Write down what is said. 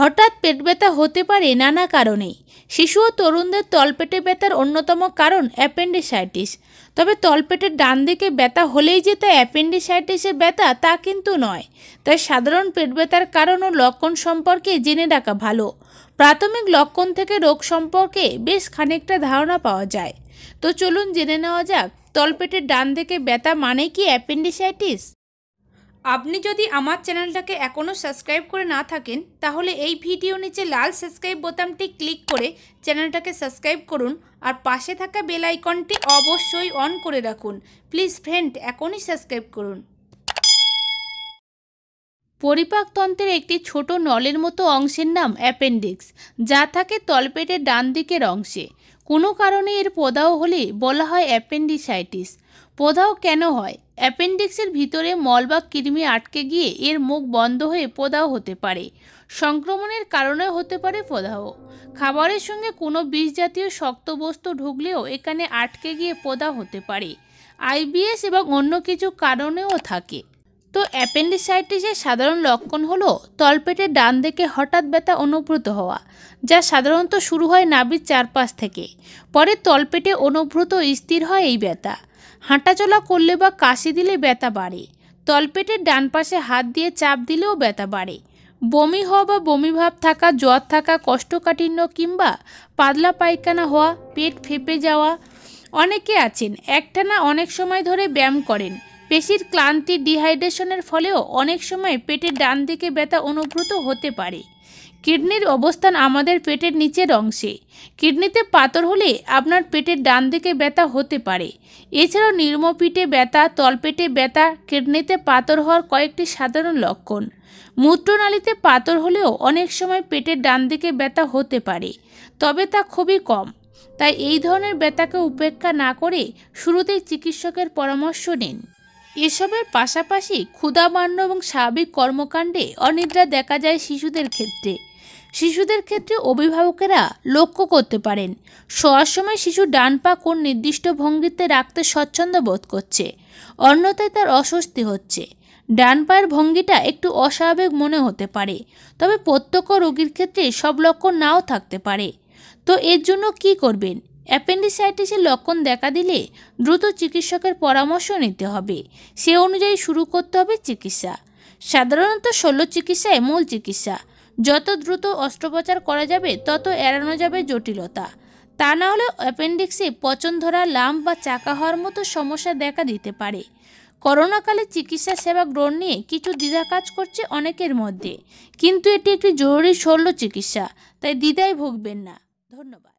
হঠাৎ পেট ব্যথা হতে পারে নানা কারণেই শিশু ও তরুণদের তলপেটে ব্যথার অন্যতম কারণ অ্যাপেন্ডিসাইটিস তবে তলপেটের ডান দিকে ব্যথা হলেই যে তা অ্যাপেন্ডিসাইটিসের ব্যথা তা কিন্তু নয় তাই সাধারণ পেট ব্যথার কারণ ও লক্ষণ সম্পর্কে জেনে রাখা ভালো প্রাথমিক লক্ষণ থেকে রোগ সম্পর্কে বেশ খানিকটা ধারণা পাওয়া যায় তো চলুন জেনে নেওয়া যাক তলপেটের ডান দিকে ব্যথা মানে কি অ্যাপেন্ডিসাইটিস আপনি যদি আমার চ্যানেলটাকে এখনও সাবস্ক্রাইব করে না থাকেন তাহলে এই ভিডিও নিচে লাল সাবস্ক্রাইব বোতামটি ক্লিক করে চ্যানেলটাকে সাবস্ক্রাইব করুন আর পাশে থাকা বেল আইকনটি অবশ্যই অন করে রাখুন প্লিজ ফ্রেন্ড এখনই সাবস্ক্রাইব করুন পরিপাকতন্ত্রের একটি ছোট নলের মতো অংশের নাম অ্যাপেন্ডিক্স যা থাকে তলপেটের ডান দিকের অংশে কোনো কারণে এর প্রদাহ হলে বলা হয় অ্যাপেন্ডিসাইটিস প্রদাহ কেন হয় অ্যাপেন্ডিক্সের ভিতরে মল বা কৃমি আটকে গিয়ে এর মুখ বন্ধ হয়ে প্রদাহ হতে পারে সংক্রমণের কারণে হতে পারে প্রদাহ খাবারের সঙ্গে কোনো বিষ জাতীয় শক্ত বস্তু ঢুকলেও এখানে আটকে গিয়ে প্রদাহ হতে পারে আইবিএস এবং অন্য কিছু কারণেও থাকে তো অ্যাপেন্ডিসাইটিসের সাধারণ লক্ষণ হলো তলপেটের ডান দিকে হঠাৎ ব্যথা অনুভূত হওয়া যা সাধারণত শুরু হয় নাভির চারপাশ থেকে পরে তলপেটে অনুভূত স্থির হয় এই ব্যথা হাঁটাচলা করলে বা কাশি দিলে ব্যথা বাড়ে তলপেটের ডান পাশে হাত দিয়ে চাপ দিলেও ব্যথা বাড়ে বমি হওয়া বা বমিভাব থাকা জ্বর থাকা কষ্টকাঠিন্য কিংবা পাতলা পায়খানা হওয়া পেট ফেপে যাওয়া অনেকে আছেন একটানা অনেক সময় ধরে ব্যায়াম করেন পেশির ক্লান্তি ডিহাইড্রেশনের ফলেও অনেক সময় পেটের ডান দিকে ব্যথা অনুভূত হতে পারে কিডনির অবস্থান আমাদের পেটের নিচের অংশে কিডনিতে পাতর হলে আপনার পেটের ডান দিকে ব্যথা হতে পারে এছাড়াও নির্মপিটে ব্যথা তলপেটে ব্যথা কিডনিতে পাতর হওয়ার কয়েকটি সাধারণ লক্ষণ মূত্রনালীতে পাথর হলেও অনেক সময় পেটের ডান দিকে ব্যথা হতে পারে তবে তা খুবই কম তাই এই ধরনের ব্যথাকে উপেক্ষা না করে শুরুতেই চিকিৎসকের পরামর্শ নিন এসবের পাশাপাশি ক্ষুধামান্য এবং স্বাভাবিক কর্মকাণ্ডে অনিদ্রা দেখা যায় শিশুদের ক্ষেত্রে শিশুদের ক্ষেত্রে অভিভাবকেরা লক্ষ্য করতে পারেন শোয়ার সময় শিশু ডান পা কোন নির্দিষ্ট ভঙ্গিতে রাখতে স্বচ্ছন্দ বোধ করছে অন্যথায় তার অস্বস্তি হচ্ছে ডান পায়ের ভঙ্গিটা একটু অস্বাভাবিক মনে হতে পারে তবে প্রত্যক্ষ রোগীর ক্ষেত্রে সব লক্ষণ নাও থাকতে পারে তো এর জন্য কি করবেন অ্যাপেন্ডিসাইটিসের লক্ষণ দেখা দিলে দ্রুত চিকিৎসকের পরামর্শ নিতে হবে সে অনুযায়ী শুরু করতে হবে চিকিৎসা সাধারণত শল্য চিকিৎসায় মূল চিকিৎসা যত দ্রুত অস্ত্রোপচার করা যাবে তত এড়ানো যাবে জটিলতা তা না হলে অ্যাপেন্ডিক্সে পচন ধরা লাম বা চাকা হওয়ার মতো সমস্যা দেখা দিতে পারে করোনাকালে চিকিৎসা সেবা গ্রহণ নিয়ে কিছু দ্বিধা কাজ করছে অনেকের মধ্যে কিন্তু এটি একটি জরুরি শল্য চিকিৎসা তাই দ্বিধায় ভুগবেন না ধন্যবাদ